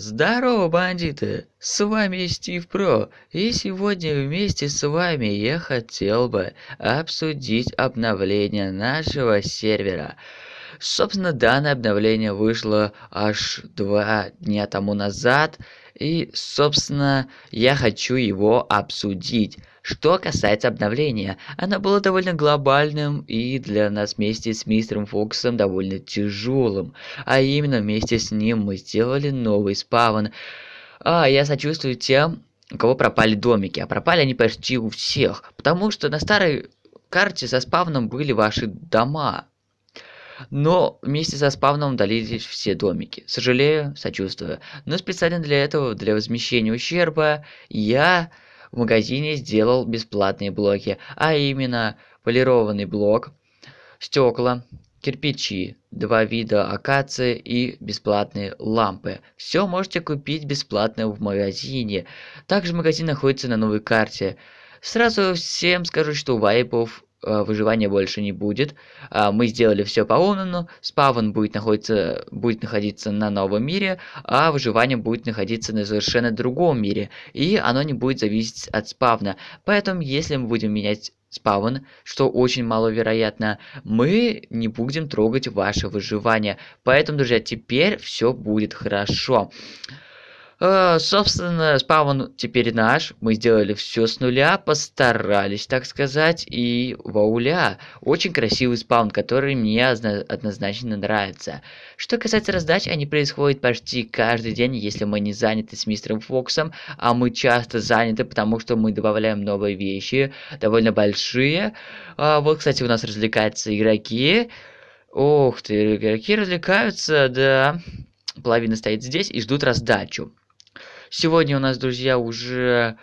Здорово, бандиты! С вами Стив Про, и сегодня вместе с вами я хотел бы обсудить обновление нашего сервера – Собственно, данное обновление вышло аж два дня тому назад, и, собственно, я хочу его обсудить. Что касается обновления, оно было довольно глобальным и для нас вместе с мистером Фоксом довольно тяжелым. А именно вместе с ним мы сделали новый спавн. А я сочувствую тем, у кого пропали домики, а пропали они почти у всех, потому что на старой карте со спавном были ваши дома. Но вместе со спавном удалились все домики. Сожалею, сочувствую. Но специально для этого, для возмещения ущерба, я в магазине сделал бесплатные блоки. А именно, полированный блок, стекла, кирпичи, два вида акации и бесплатные лампы. Все можете купить бесплатно в магазине. Также магазин находится на новой карте. Сразу всем скажу, что вайпов Э, выживания больше не будет. А, мы сделали все по Умнану, спавн будет находиться, будет находиться на новом мире, а выживание будет находиться на совершенно другом мире, и оно не будет зависеть от спавна. Поэтому, если мы будем менять спавн, что очень маловероятно, мы не будем трогать ваше выживание. Поэтому, друзья, теперь все будет Хорошо. Э, собственно, спаун теперь наш. Мы сделали все с нуля, постарались, так сказать, и вауля. Очень красивый спаун, который мне однозначно нравится. Что касается раздач, они происходят почти каждый день, если мы не заняты с мистером Фоксом, а мы часто заняты, потому что мы добавляем новые вещи, довольно большие. А, вот, кстати, у нас развлекаются игроки. Ух ты, игроки развлекаются, да. Половина стоит здесь и ждут раздачу. Сегодня у нас, друзья, уже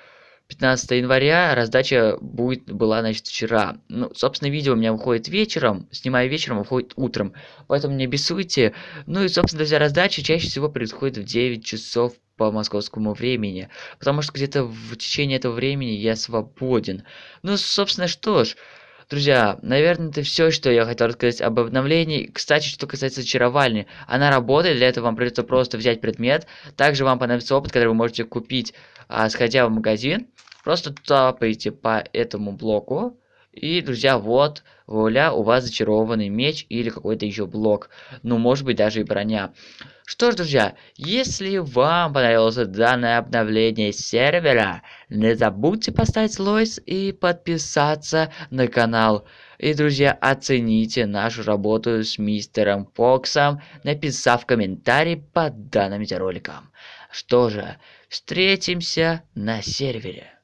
15 января, раздача будет, была, значит, вчера. Ну, собственно, видео у меня выходит вечером, снимаю вечером, выходит утром. Поэтому не бесуйте. Ну и, собственно, друзья, раздача чаще всего происходит в 9 часов по московскому времени. Потому что где-то в течение этого времени я свободен. Ну, собственно, что ж... Друзья, наверное, это все, что я хотел рассказать об обновлении. Кстати, что касается очаровальни, она работает, для этого вам придется просто взять предмет. Также вам понадобится опыт, который вы можете купить, а, сходя в магазин. Просто тапаете по этому блоку и, друзья, вот, вуаля, у вас зачарованный меч или какой-то еще блок. Ну, может быть, даже и броня. Что ж, друзья, если вам понравилось данное обновление сервера, не забудьте поставить лойс и подписаться на канал. И, друзья, оцените нашу работу с мистером Фоксом, написав комментарий под данным видеороликом. Что же, встретимся на сервере.